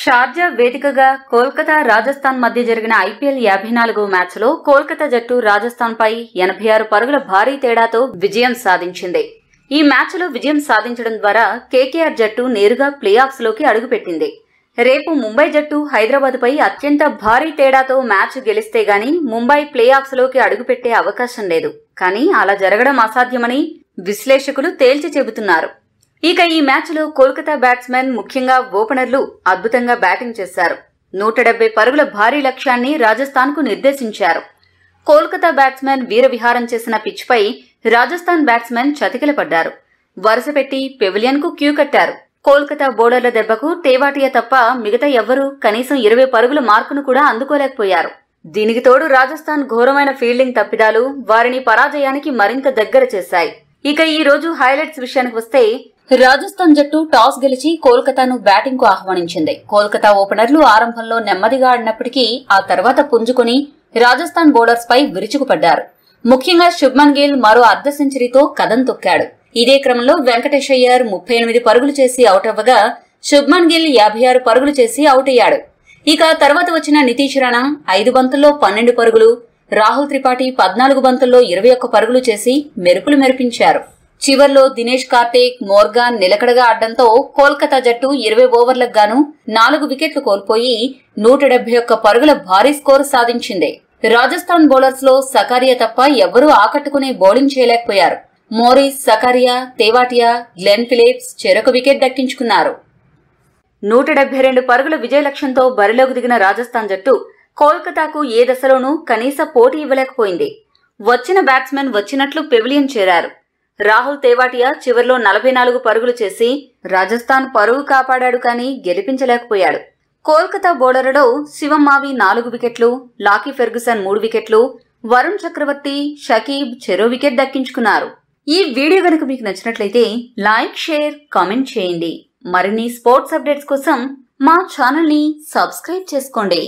షార్జా వేదికగా కోల్కతా రాజస్థాన్ మధ్య జరిగిన ఐపీఎల్ యాభై నాలుగు మ్యాచ్లో కోల్కతా జట్టు రాజస్థాన్పై ఎనభై ఆరు పరుగుల భారీ తేడాతో విజయం సాధించింది ఈ మ్యాచ్లో విజయం సాధించడం ద్వారా కేకేఆర్ జట్టు నేరుగా ప్లేఆఫ్స్లోకి అడుగుపెట్టింది రేపు ముంబై జట్టు హైదరాబాద్పై అత్యంత భారీ తేడాతో మ్యాచ్ గెలిస్తే గాని ముంబై ప్లేఆఫ్స్లోకి అడుగుపెట్టే అవకాశం లేదు కానీ అలా జరగడం అసాధ్యమని విశ్లేషకులు తేల్చి చెబుతున్నారు ఇక ఈ లో కోల్కతా బ్యాట్స్మెన్ ముఖ్యంగా ఓపెనర్లు అద్భుతంగా బ్యాటింగ్ చేశారు నూట డెబ్బై పరుగుల భారీ లక్ష్యాన్ని రాజస్థాన్కు నిర్దేశించారు కోల్కతా బ్యాట్స్మెన్ వీరవిహారం చేసిన పిచ్పై రాజస్థాన్ బ్యాట్స్మెన్ చతికిలపడ్డారు వరుస పెట్టి పెవిలియన్కు క్యూ కట్టారు కోల్కతా బౌలర్ల దెబ్బకు తేవాటియా తప్ప మిగతా ఎవ్వరూ కనీసం ఇరవై పరుగుల మార్కును కూడా అందుకోలేకపోయారు దీనికి తోడు రాజస్థాన్ ఘోరమైన ఫీల్డింగ్ తప్పిదాలు వారిని పరాజయానికి మరింత దగ్గర చేశాయి ఇక ఈ రోజు హైలైట్స్ విషయానికి వస్తే రాజస్థాన్ జట్టు టాస్ గెలిచి కోల్కతాను బ్యాటింగ్ కు ఆహ్వానించింది కోల్కతా ఓపెనర్లు ఆరంభంలో నెమ్మదిగా ఆడినప్పటికీ ఆ తర్వాత పుంజుకుని రాజస్థాన్ బౌలర్స్ పై విరుచుకుపడ్డారు ముఖ్యంగా శుభ్మన్ గిల్ మరో అర్ధ సెంచరీతో కదం తొక్కాడు ఇదే క్రమంలో వెంకటేశయ్యర్ ముప్పై ఎనిమిది పరుగులు చేసి అవుట్ అవ్వగా శుభ్మన్ గిల్ యాభై ఆరు పరుగులు చేసి అవుట్ అయ్యాడు ఇక తర్వాత వచ్చిన నితీష్ రాణా ఐదు బంతుల్లో పన్నెండు పరుగులు రాహుల్ త్రిపాఠి పద్నాలుగు బంతుల్లో ఇరవై ఒక్క పరుగులు చేసి మెరుపులు మెరిపించారు చివర్లో దినేష్ కార్తీక్ మోర్గాన్ నిలకడగా ఆడడంతో కోల్కతా జట్టు ఇరవై ఓవర్లకు గాను నాలుగు వికెట్లు కోల్పోయి నూట ఒక్క పరుగుల భారీ స్కోరు సాధించింది రాజస్థాన్ బౌలర్స్ లో సకారియా తప్ప ఎవరూ ఆకట్టుకునే బౌలింగ్ చేయలేకపోయారు Morris Sakariya Tewatia Glenn Phillips చెరొక వికెట్ దక్కించుకున్నారు నూట డెబ్బై రెండు పరుగుల విజయ లక్ష్యంతో బరిలోకి దిగిన రాజస్థాన్ జట్టు కోల్కతాకు ఏ దశలోనూ కనీస పోటీ ఇవ్వలేకపోయింది వచ్చిన బ్యాట్స్మెన్ వచ్చినట్లు పెవిలియన్ చేరారు రాహుల్ తేవాటియా చివర్లో నలభై నాలుగు పరుగులు చేసి రాజస్థాన్ పరుగు కాపాడాడు కానీ గెలిపించలేకపోయాడు కోల్కతా బౌలర్లలో శివమావి నాలుగు వికెట్లు లాకీ ఫెర్గుసన్ మూడు వికెట్లు వరుణ్ చక్రవర్తి షకీబ్ చెరో వికెట్ దక్కించుకున్నారు ఈ వీడియో కనుక మీకు నచ్చినట్లయితే లైక్ షేర్ కామెంట్ చేయండి మరిన్ని స్పోర్ట్స్ అప్డేట్స్ కోసం మా ఛానల్ని సబ్స్క్రైబ్ చేసుకోండి